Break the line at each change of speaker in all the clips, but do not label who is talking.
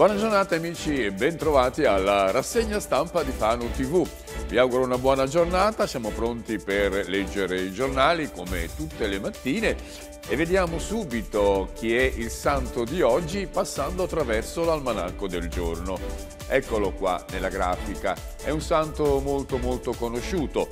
Buona giornata amici e bentrovati alla rassegna stampa di Fanu TV. Vi auguro una buona giornata, siamo pronti per leggere i giornali come tutte le mattine e vediamo subito chi è il santo di oggi passando attraverso l'almanacco del giorno. Eccolo qua nella grafica, è un santo molto molto conosciuto,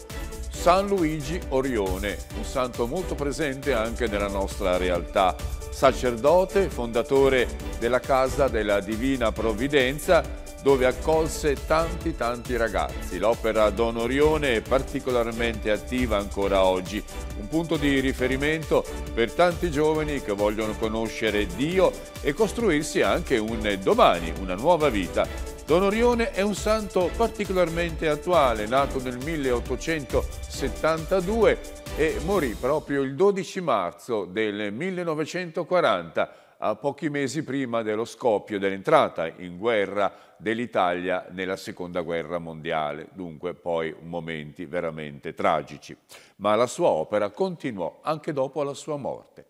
San Luigi Orione, un santo molto presente anche nella nostra realtà sacerdote, fondatore della Casa della Divina Provvidenza, dove accolse tanti tanti ragazzi. L'opera Don Orione è particolarmente attiva ancora oggi, un punto di riferimento per tanti giovani che vogliono conoscere Dio e costruirsi anche un domani, una nuova vita Don Orione è un santo particolarmente attuale, nato nel 1872 e morì proprio il 12 marzo del 1940, a pochi mesi prima dello scoppio dell'entrata in guerra dell'Italia nella Seconda Guerra Mondiale, dunque poi momenti veramente tragici. Ma la sua opera continuò anche dopo la sua morte.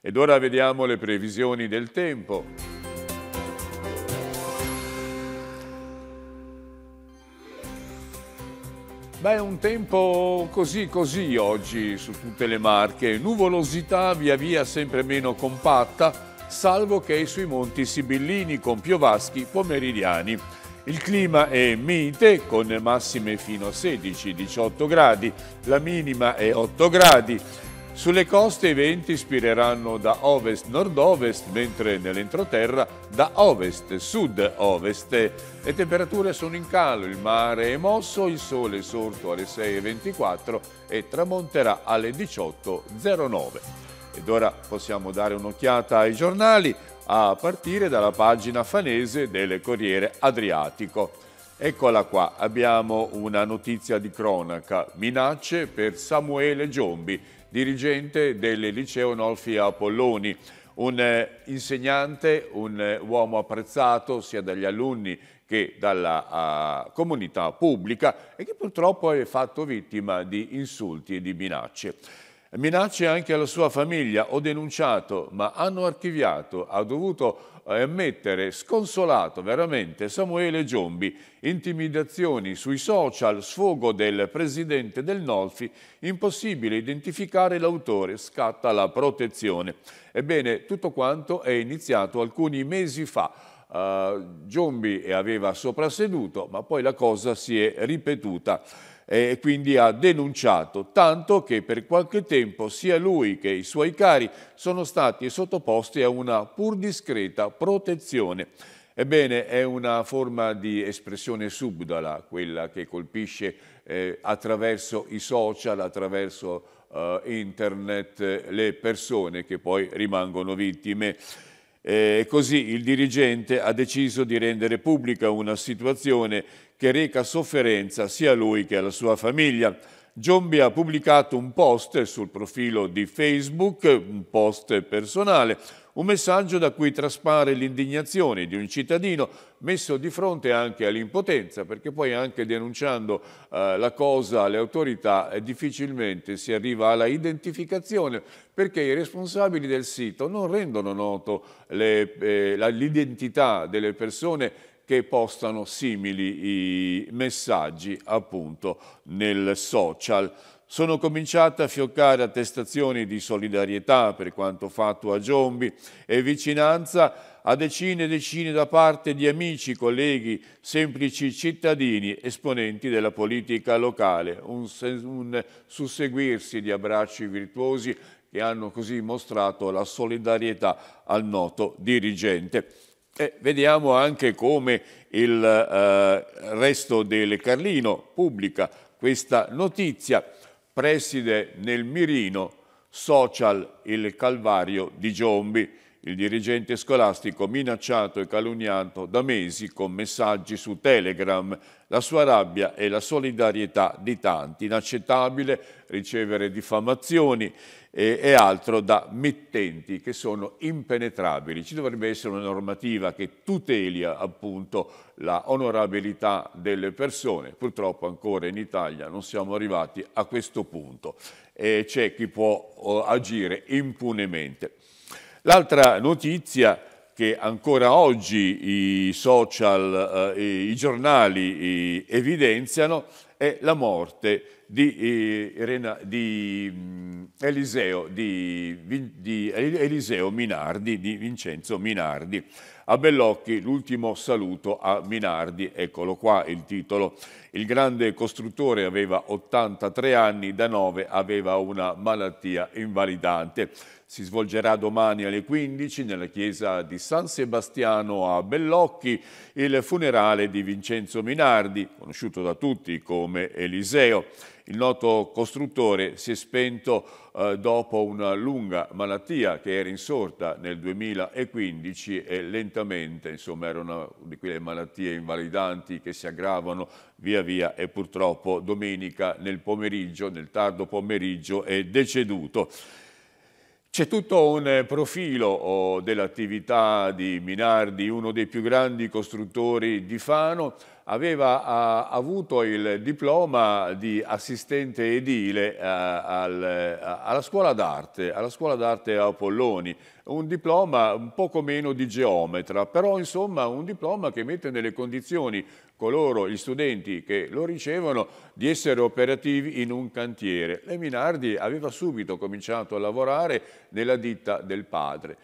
Ed ora vediamo le previsioni del tempo. Beh, un tempo così così oggi su tutte le marche, nuvolosità via via sempre meno compatta, salvo che sui monti sibillini con piovaschi pomeridiani. Il clima è mite con massime fino a 16-18 gradi, la minima è 8 gradi. Sulle coste i venti spireranno da ovest-nord-ovest, mentre nell'entroterra da ovest-sud-ovest. Le temperature sono in calo, il mare è mosso, il sole è sorto alle 6.24 e tramonterà alle 18.09. Ed ora possiamo dare un'occhiata ai giornali, a partire dalla pagina fanese del Corriere Adriatico. Eccola qua, abbiamo una notizia di cronaca, minacce per Samuele Giombi, dirigente del liceo Nolfi Apolloni. Un eh, insegnante, un eh, uomo apprezzato sia dagli alunni che dalla uh, comunità pubblica e che purtroppo è fatto vittima di insulti e di minacce. Minacce anche alla sua famiglia, ho denunciato, ma hanno archiviato, ha dovuto eh, mettere sconsolato veramente Samuele Giombi, intimidazioni sui social, sfogo del presidente del Nolfi, impossibile identificare l'autore, scatta la protezione. Ebbene, tutto quanto è iniziato alcuni mesi fa. Uh, Giombi aveva soprasseduto, ma poi la cosa si è ripetuta e quindi ha denunciato, tanto che per qualche tempo sia lui che i suoi cari sono stati sottoposti a una pur discreta protezione. Ebbene, è una forma di espressione subdola quella che colpisce eh, attraverso i social, attraverso eh, internet, le persone che poi rimangono vittime. Eh, così il dirigente ha deciso di rendere pubblica una situazione che reca sofferenza sia a lui che alla sua famiglia. Giombi ha pubblicato un post sul profilo di Facebook, un post personale, un messaggio da cui traspare l'indignazione di un cittadino messo di fronte anche all'impotenza, perché poi anche denunciando eh, la cosa alle autorità eh, difficilmente si arriva alla identificazione, perché i responsabili del sito non rendono noto eh, l'identità eh, delle persone che postano simili messaggi appunto nel social. Sono cominciate a fioccare attestazioni di solidarietà per quanto fatto a Giombi e vicinanza a decine e decine da parte di amici, colleghi, semplici cittadini, esponenti della politica locale. Un, un susseguirsi di abbracci virtuosi che hanno così mostrato la solidarietà al noto dirigente. E vediamo anche come il eh, resto del Carlino pubblica questa notizia. Preside nel mirino, social il calvario di Giombi il dirigente scolastico minacciato e calunniato da mesi con messaggi su Telegram. La sua rabbia e la solidarietà di tanti. Inaccettabile ricevere diffamazioni e, e altro da mittenti che sono impenetrabili. Ci dovrebbe essere una normativa che tuteli appunto la onorabilità delle persone. Purtroppo ancora in Italia non siamo arrivati a questo punto. C'è chi può oh, agire impunemente. L'altra notizia che ancora oggi i social eh, i giornali eh, evidenziano è la morte di, eh, di, um, Eliseo, di, di Eliseo Minardi, di Vincenzo Minardi. A Bellocchi l'ultimo saluto a Minardi, eccolo qua il titolo. Il grande costruttore aveva 83 anni, da 9 aveva una malattia invalidante. Si svolgerà domani alle 15 nella chiesa di San Sebastiano a Bellocchi il funerale di Vincenzo Minardi, conosciuto da tutti come Eliseo. Il noto costruttore si è spento eh, dopo una lunga malattia che era insorta nel 2015 e lentamente, insomma, era una di quelle malattie invalidanti che si aggravano via via e purtroppo domenica nel pomeriggio, nel tardo pomeriggio, è deceduto. C'è tutto un eh, profilo oh, dell'attività di Minardi, uno dei più grandi costruttori di Fano, aveva a, avuto il diploma di assistente edile a, eh, al, eh, alla scuola d'arte, alla scuola d'arte a Polloni, un diploma un poco meno di geometra, però insomma un diploma che mette nelle condizioni coloro, gli studenti che lo ricevono, di essere operativi in un cantiere. Lei Minardi aveva subito cominciato a lavorare nella ditta del padre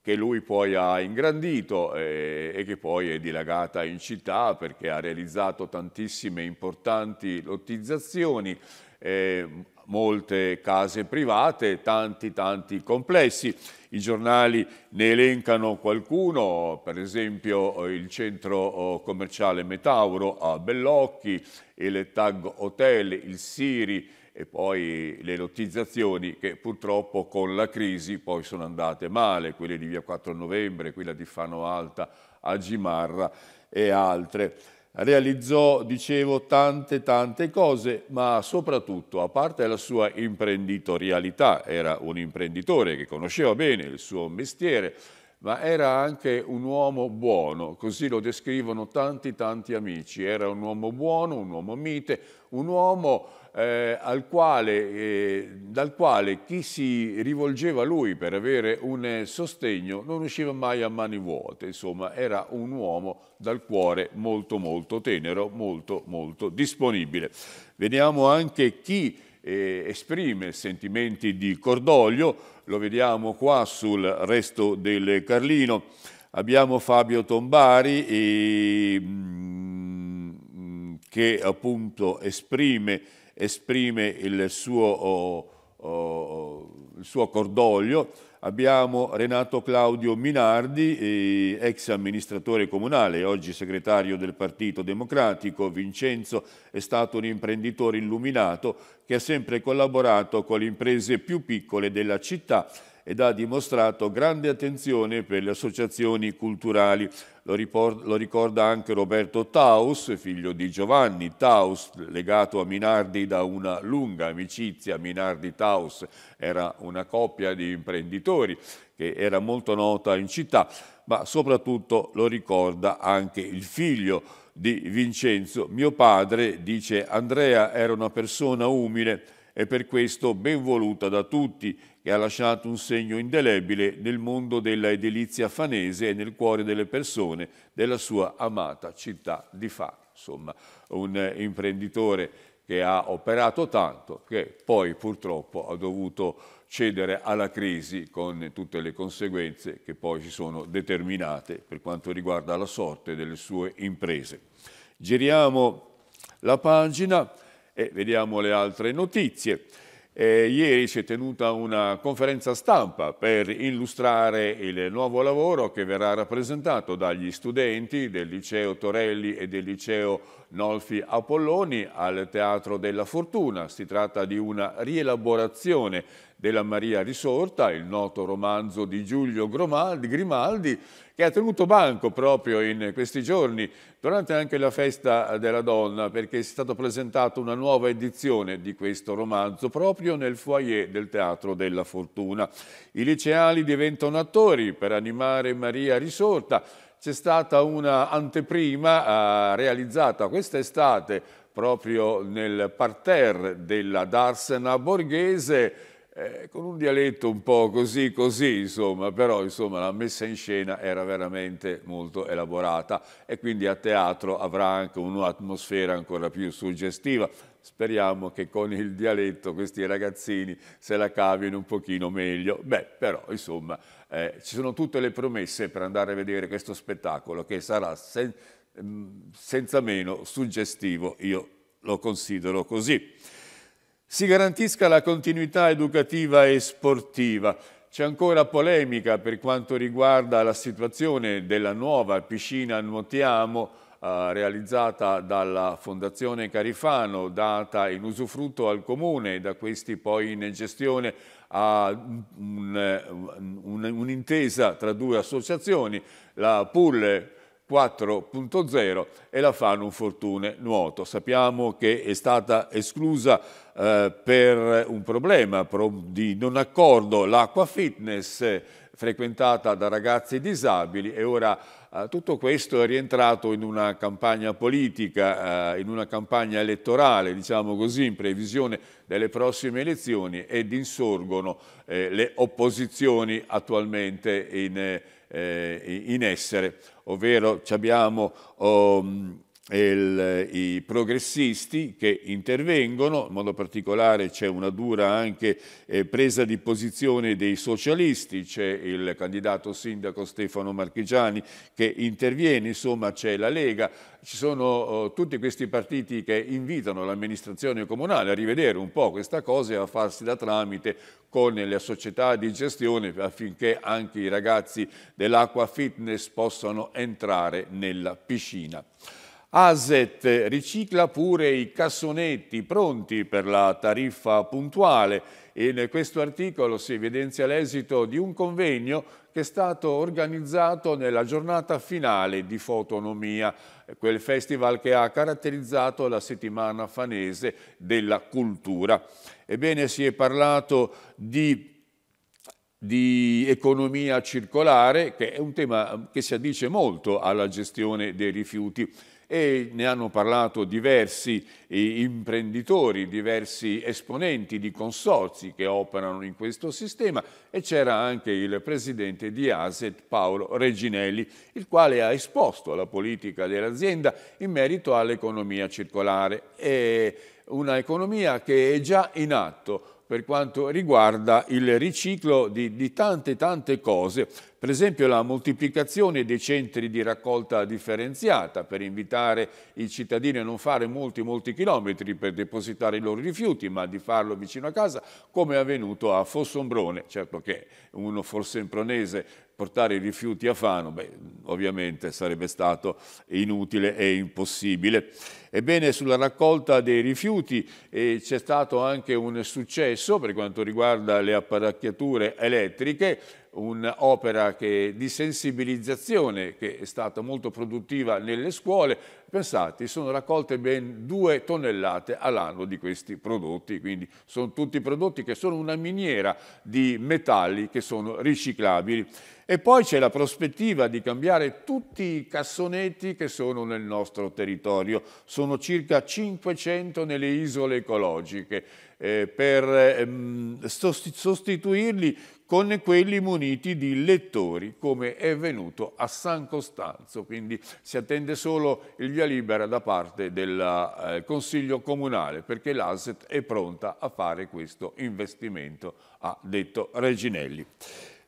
che lui poi ha ingrandito eh, e che poi è dilagata in città perché ha realizzato tantissime importanti lottizzazioni, eh, molte case private, tanti tanti complessi. I giornali ne elencano qualcuno, per esempio eh, il centro eh, commerciale Metauro a Bellocchi, il Tag Hotel, il Siri, e poi le lottizzazioni che purtroppo con la crisi poi sono andate male, quelle di via 4 novembre, quella di Fano Alta a Gimarra e altre. Realizzò, dicevo, tante tante cose, ma soprattutto, a parte la sua imprenditorialità, era un imprenditore che conosceva bene il suo mestiere, ma era anche un uomo buono, così lo descrivono tanti tanti amici, era un uomo buono, un uomo mite, un uomo eh, quale, eh, dal quale chi si rivolgeva a lui per avere un eh, sostegno non usciva mai a mani vuote, insomma era un uomo dal cuore molto molto tenero, molto molto disponibile. Vediamo anche chi eh, esprime sentimenti di cordoglio, lo vediamo qua sul resto del Carlino. Abbiamo Fabio Tombari e, mm, che appunto esprime, esprime il, suo, oh, oh, il suo cordoglio Abbiamo Renato Claudio Minardi, eh, ex amministratore comunale, oggi segretario del Partito Democratico. Vincenzo è stato un imprenditore illuminato che ha sempre collaborato con le imprese più piccole della città ed ha dimostrato grande attenzione per le associazioni culturali. Lo, ripor- lo ricorda anche Roberto Taus, figlio di Giovanni Taus, legato a Minardi da una lunga amicizia. Minardi-Taus era una coppia di imprenditori che era molto nota in città, ma soprattutto lo ricorda anche il figlio di Vincenzo. Mio padre, dice Andrea, era una persona umile e per questo ben voluta da tutti, che ha lasciato un segno indelebile nel mondo della edilizia fanese e nel cuore delle persone della sua amata città di Fa. Insomma, un eh, imprenditore che ha operato tanto che poi purtroppo ha dovuto cedere alla crisi con tutte le conseguenze che poi si sono determinate per quanto riguarda la sorte delle sue imprese. Giriamo la pagina e vediamo le altre notizie. Eh, ieri si è tenuta una conferenza stampa per illustrare il nuovo lavoro che verrà rappresentato dagli studenti del liceo Torelli e del liceo Nolfi Apolloni al Teatro della Fortuna. Si tratta di una rielaborazione della Maria Risorta, il noto romanzo di Giulio Grimaldi, che ha tenuto banco proprio in questi giorni, durante anche la festa della donna, perché è stata presentata una nuova edizione di questo romanzo proprio nel foyer del Teatro della Fortuna. I liceali diventano attori per animare Maria Risorta, c'è stata un'anteprima eh, realizzata quest'estate proprio nel parterre della Darsena borghese eh, con un dialetto un po' così così insomma, però insomma, la messa in scena era veramente molto elaborata e quindi a teatro avrà anche un'atmosfera ancora più suggestiva. Speriamo che con il dialetto questi ragazzini se la cavino un pochino meglio. Beh, però, insomma, eh, ci sono tutte le promesse per andare a vedere questo spettacolo che sarà sen mm, senza meno suggestivo, io lo considero così. Si garantisca la continuità educativa e sportiva. C'è ancora polemica per quanto riguarda la situazione della nuova piscina Nuotiamo, eh, realizzata dalla Fondazione Carifano, data in usufrutto al Comune, e da questi poi in gestione a un'intesa un, un tra due associazioni, la PUL 4.0 e la Fanum Fortune Nuoto. Sappiamo che è stata esclusa eh, per un problema di non accordo l'acqua fitness frequentata da ragazzi disabili e ora eh, tutto questo è rientrato in una campagna politica, eh, in una campagna elettorale, diciamo così, in previsione delle prossime elezioni ed insorgono eh, le opposizioni attualmente in, eh, in essere, ovvero ci abbiamo... Oh, il, i progressisti che intervengono, in modo particolare c'è una dura anche eh, presa di posizione dei socialisti, c'è il candidato sindaco Stefano Marchigiani che interviene, insomma c'è la Lega, ci sono oh, tutti questi partiti che invitano l'amministrazione comunale a rivedere un po' questa cosa e a farsi da tramite con le società di gestione affinché anche i ragazzi dell'acqua fitness possano entrare nella piscina. Aset ricicla pure i cassonetti pronti per la tariffa puntuale. In questo articolo si evidenzia l'esito di un convegno che è stato organizzato nella giornata finale di Fotonomia, quel festival che ha caratterizzato la settimana fanese della cultura. Ebbene, si è parlato di di economia circolare, che è un tema che si addice molto alla gestione dei rifiuti e ne hanno parlato diversi eh, imprenditori, diversi esponenti di consorzi che operano in questo sistema e c'era anche il presidente di Aset Paolo Reginelli, il quale ha esposto la politica dell'azienda in merito all'economia circolare. È una economia che è già in atto per quanto riguarda il riciclo di, di tante tante cose per esempio la moltiplicazione dei centri di raccolta differenziata per invitare i cittadini a non fare molti, molti chilometri per depositare i loro rifiuti, ma di farlo vicino a casa, come è avvenuto a Fossombrone. Certo che uno fossembronese portare i rifiuti a Fano, beh, ovviamente sarebbe stato inutile e impossibile. Ebbene, sulla raccolta dei rifiuti eh, c'è stato anche un successo per quanto riguarda le apparecchiature elettriche, un'opera di sensibilizzazione che è stata molto produttiva nelle scuole, pensate, sono raccolte ben due tonnellate all'anno di questi prodotti, quindi sono tutti prodotti che sono una miniera di metalli che sono riciclabili. E poi c'è la prospettiva di cambiare tutti i cassonetti che sono nel nostro territorio. Sono circa 500 nelle isole ecologiche eh, per ehm, sostituirli con quelli muniti di lettori, come è venuto a San Costanzo. Quindi si attende solo il via libera da parte del eh, Consiglio Comunale perché l'ASET è pronta a fare questo investimento, ha detto Reginelli.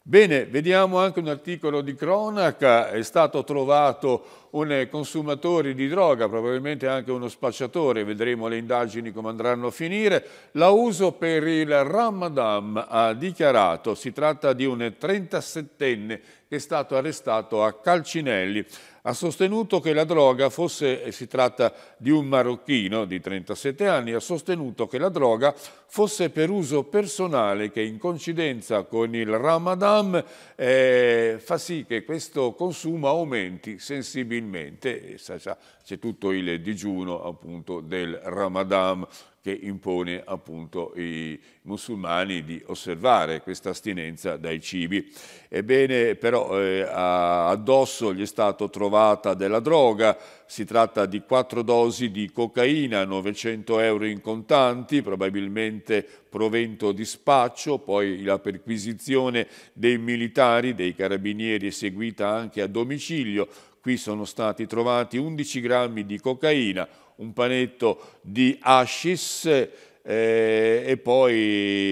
Bene, vediamo anche un articolo di cronaca, è stato trovato un consumatore di droga, probabilmente anche uno spacciatore, vedremo le indagini come andranno a finire, la uso per il Ramadan, ha dichiarato, si tratta di un 37enne che è stato arrestato a Calcinelli. Ha sostenuto che la droga fosse, si tratta di un marocchino di 37 anni, ha sostenuto che la droga fosse per uso personale che in coincidenza con il Ramadan eh, fa sì che questo consumo aumenti sensibilmente similmente c'è tutto il digiuno appunto del Ramadan che impone appunto i musulmani di osservare questa astinenza dai cibi. Ebbene, però eh, addosso gli è stata trovata della droga, si tratta di quattro dosi di cocaina, 900 euro in contanti, probabilmente provento di spaccio, poi la perquisizione dei militari, dei carabinieri è seguita anche a domicilio, Qui sono stati trovati 11 grammi di cocaina, un panetto di hashish eh, e poi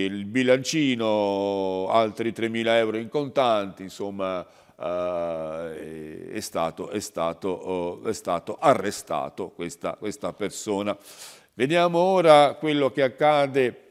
il bilancino, altri 3.000 euro in contanti, insomma eh, è, stato, è, stato, oh, è, stato, arrestato questa, questa persona. Vediamo ora quello che accade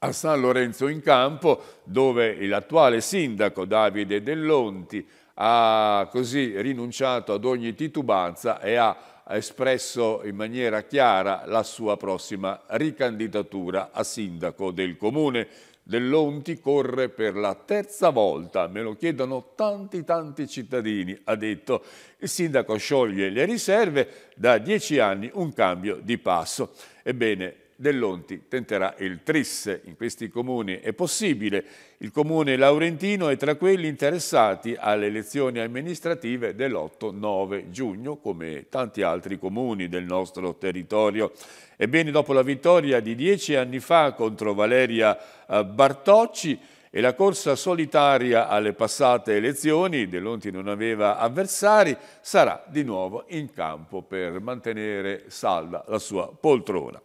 a San Lorenzo in Campo, dove l'attuale sindaco Davide Dell'Onti ha così rinunciato ad ogni titubanza e ha espresso in maniera chiara la sua prossima ricandidatura a sindaco del comune. Dell'Onti corre per la terza volta, me lo chiedono tanti tanti cittadini, ha detto. Il sindaco scioglie le riserve, da dieci anni un cambio di passo. Ebbene, Dell'Onti tenterà il Tris. In questi comuni è possibile. Il comune laurentino è tra quelli interessati alle elezioni amministrative dell'8-9 giugno, come tanti altri comuni del nostro territorio. Ebbene, dopo la vittoria di dieci anni fa contro Valeria eh, Bartocci, e la corsa solitaria alle passate elezioni, Dell'Onti non aveva avversari, sarà di nuovo in campo per mantenere salda la sua poltrona.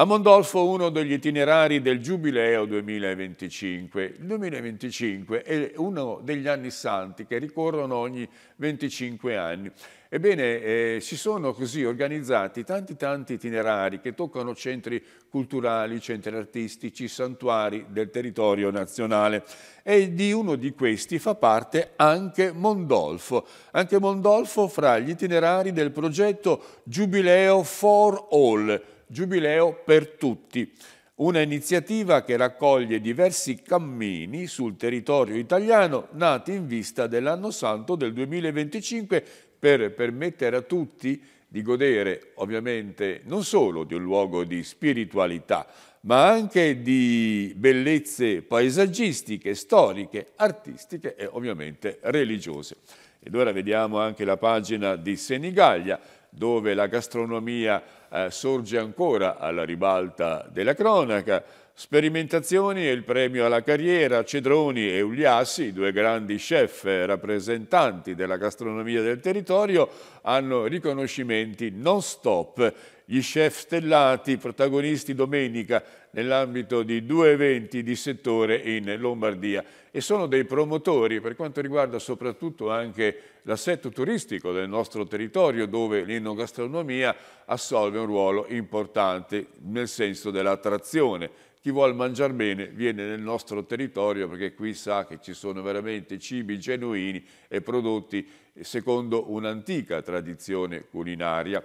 A Mondolfo uno degli itinerari del Giubileo 2025. Il 2025 è uno degli anni santi che ricorrono ogni 25 anni. Ebbene, eh, si sono così organizzati tanti tanti itinerari che toccano centri culturali, centri artistici, santuari del territorio nazionale e di uno di questi fa parte anche Mondolfo. Anche Mondolfo fra gli itinerari del progetto Giubileo for All, Giubileo per tutti, una iniziativa che raccoglie diversi cammini sul territorio italiano nati in vista dell'anno santo del 2025 per permettere a tutti di godere ovviamente non solo di un luogo di spiritualità, ma anche di bellezze paesaggistiche, storiche, artistiche e ovviamente religiose. Ed ora vediamo anche la pagina di Senigallia, dove la gastronomia eh, sorge ancora alla ribalta della cronaca, Sperimentazioni e il premio alla carriera, Cedroni e Ugliassi, due grandi chef rappresentanti della gastronomia del territorio, hanno riconoscimenti non stop gli chef stellati protagonisti domenica nell'ambito di due eventi di settore in Lombardia e sono dei promotori per quanto riguarda soprattutto anche l'assetto turistico del nostro territorio dove l'innogastronomia assolve un ruolo importante nel senso dell'attrazione. Chi vuole mangiare bene viene nel nostro territorio perché qui sa che ci sono veramente cibi genuini e prodotti secondo un'antica tradizione culinaria.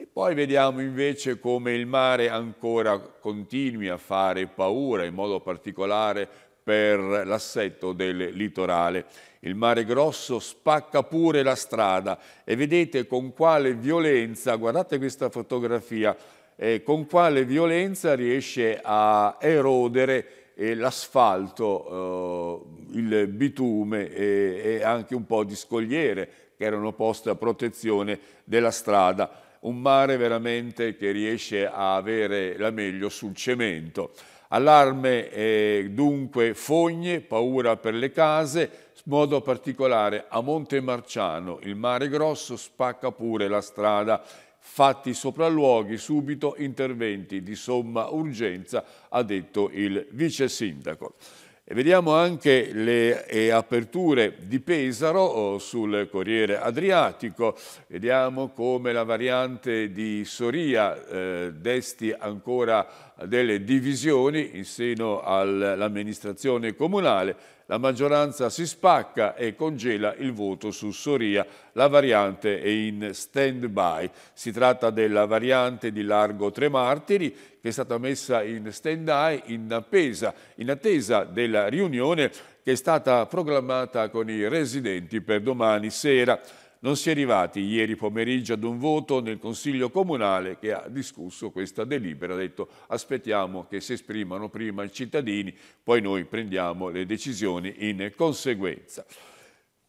E poi vediamo invece come il mare ancora continui a fare paura, in modo particolare per l'assetto del litorale. Il mare grosso spacca pure la strada e vedete con quale violenza, guardate questa fotografia, eh, con quale violenza riesce a erodere eh, l'asfalto, eh, il bitume e anche un po' di scogliere che erano poste a protezione della strada un mare veramente che riesce a avere la meglio sul cemento. Allarme e eh, dunque fogne, paura per le case, modo particolare a Monte Marciano, il mare grosso spacca pure la strada fatti sopralluoghi, subito interventi di somma urgenza, ha detto il vice sindaco. Vediamo anche le eh, aperture di Pesaro oh, sul Corriere Adriatico, vediamo come la variante di Soria eh, desti ancora delle divisioni in seno all'amministrazione comunale la maggioranza si spacca e congela il voto su Soria. La variante è in stand-by. Si tratta della variante di Largo Tre Martiri che è stata messa in stand-by in in attesa della riunione che è stata programmata con i residenti per domani sera non si è arrivati ieri pomeriggio ad un voto nel Consiglio Comunale che ha discusso questa delibera, ha detto aspettiamo che si esprimano prima i cittadini, poi noi prendiamo le decisioni in conseguenza.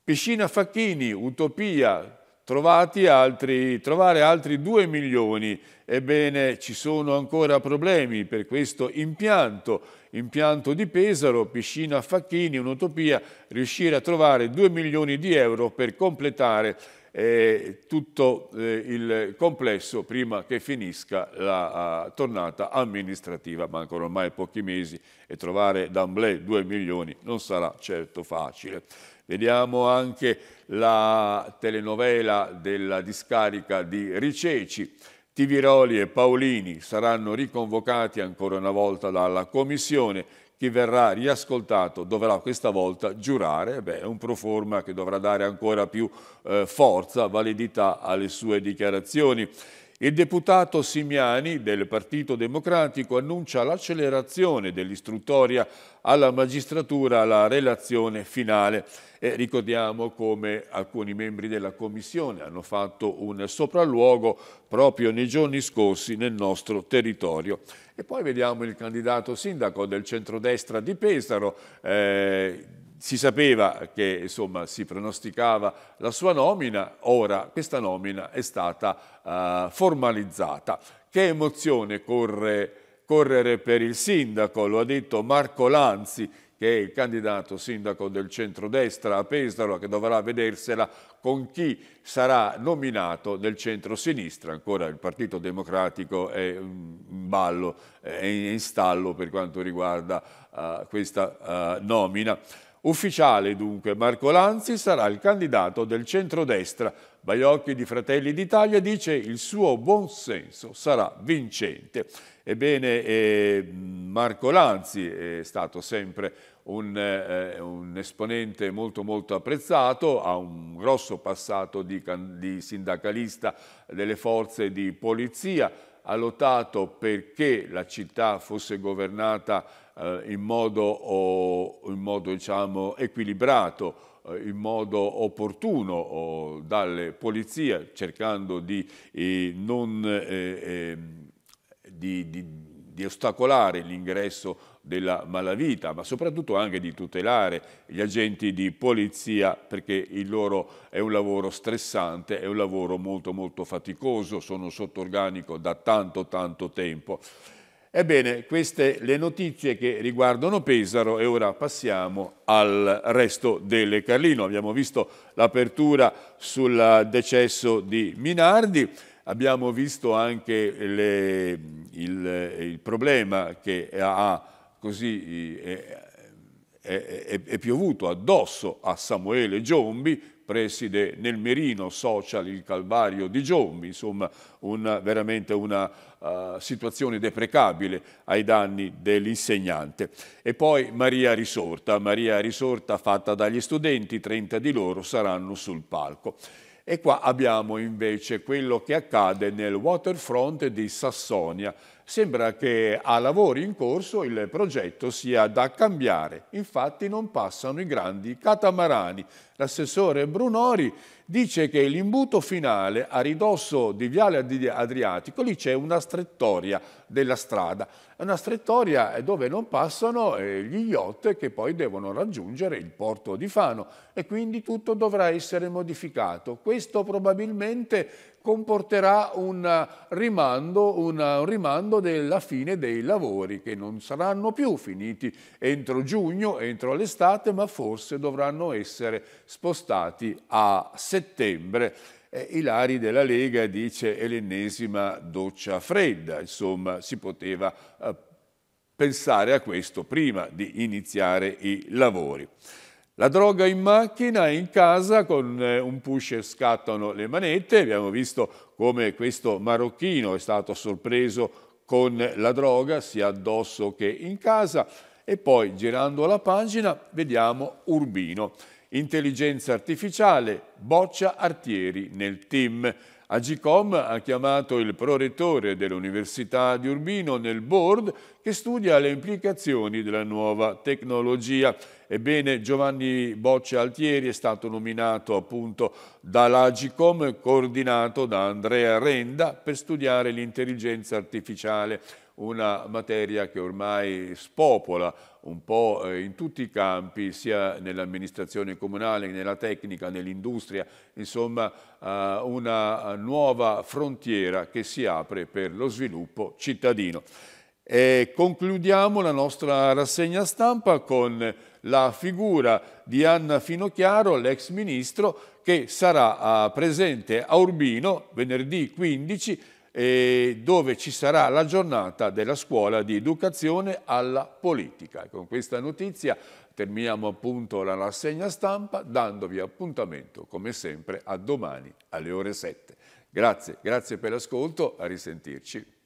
Piscina Facchini, Utopia, altri, trovare altri 2 milioni. Ebbene, ci sono ancora problemi per questo impianto, impianto di Pesaro, piscina Facchini, un'utopia, riuscire a trovare 2 milioni di euro per completare eh, tutto eh, il complesso prima che finisca la uh, tornata amministrativa, mancano ormai pochi mesi e trovare d'amblè 2 milioni non sarà certo facile. Vediamo anche la telenovela della discarica di Riceci. Tiviroli e Paolini saranno riconvocati ancora una volta dalla Commissione. Chi verrà riascoltato dovrà questa volta giurare, beh, è un proforma che dovrà dare ancora più eh, forza, validità alle sue dichiarazioni. Il deputato Simiani del Partito Democratico annuncia l'accelerazione dell'istruttoria alla magistratura alla relazione finale e ricordiamo come alcuni membri della Commissione hanno fatto un sopralluogo proprio nei giorni scorsi nel nostro territorio. E poi vediamo il candidato sindaco del centrodestra di Pesaro, eh, si sapeva che insomma, si pronosticava la sua nomina, ora questa nomina è stata uh, formalizzata. Che emozione corre, correre per il sindaco, lo ha detto Marco Lanzi, che è il candidato sindaco del centrodestra a Pesaro, che dovrà vedersela con chi sarà nominato del centro-sinistra. Ancora il Partito Democratico è in ballo, è in stallo per quanto riguarda uh, questa uh, nomina. Ufficiale dunque, Marco Lanzi sarà il candidato del centrodestra. Baiocchi di Fratelli d'Italia dice il suo buon senso sarà vincente. Ebbene, eh, Marco Lanzi è stato sempre un, eh, un, esponente molto molto apprezzato, ha un grosso passato di, di sindacalista delle forze di polizia, ha lottato perché la città fosse governata eh, in modo, o, in modo diciamo, equilibrato, eh, in modo opportuno o, dalle polizie, cercando di, eh, non, eh, ehm, di, di, di ostacolare l'ingresso della malavita, ma soprattutto anche di tutelare gli agenti di polizia perché il loro è un lavoro stressante, è un lavoro molto molto faticoso, sono sotto organico da tanto tanto tempo. Ebbene, queste le notizie che riguardano Pesaro e ora passiamo al resto delle Carlino. Abbiamo visto l'apertura sul decesso di Minardi, abbiamo visto anche le, il, il problema che ha così è, è, è, è piovuto addosso a Samuele Giombi, preside nel Merino Social il Calvario di Giombi, insomma un, veramente una uh, situazione deprecabile ai danni dell'insegnante. E poi Maria Risorta, Maria Risorta fatta dagli studenti, 30 di loro saranno sul palco. E qua abbiamo invece quello che accade nel waterfront di Sassonia, Sembra che a lavori in corso il progetto sia da cambiare, infatti non passano i grandi catamarani. L'assessore Brunori dice che l'imbuto finale a ridosso di Viale Adriatico, lì c'è una strettoria della strada, una strettoria dove non passano eh, gli yacht che poi devono raggiungere il porto di Fano e quindi tutto dovrà essere modificato. Questo probabilmente comporterà un rimando, un rimando, della fine dei lavori che non saranno più finiti entro giugno, entro l'estate, ma forse dovranno essere spostati a settembre. Eh, Ilari della Lega dice è l'ennesima doccia fredda, insomma si poteva eh, pensare a questo prima di iniziare i lavori. La droga in macchina in casa con eh, un push scattano le manette, abbiamo visto come questo marocchino è stato sorpreso con la droga sia addosso che in casa e poi girando la pagina vediamo Urbino, intelligenza artificiale, boccia artieri nel team. Agicom ha chiamato il prorettore dell'Università di Urbino nel board che studia le implicazioni della nuova tecnologia. Ebbene, Giovanni Boccia Altieri è stato nominato appunto dall'Agicom, coordinato da Andrea Renda, per studiare l'intelligenza artificiale una materia che ormai spopola un po' eh, in tutti i campi, sia nell'amministrazione comunale, nella tecnica, nell'industria, insomma eh, una nuova frontiera che si apre per lo sviluppo cittadino. E concludiamo la nostra rassegna stampa con la figura di Anna Finocchiaro, l'ex ministro, che sarà eh, presente a Urbino venerdì 15 dove ci sarà la giornata della scuola di educazione alla politica. con questa notizia terminiamo appunto la rassegna stampa dandovi appuntamento come sempre a domani alle ore 7. Grazie, grazie per l'ascolto, a risentirci.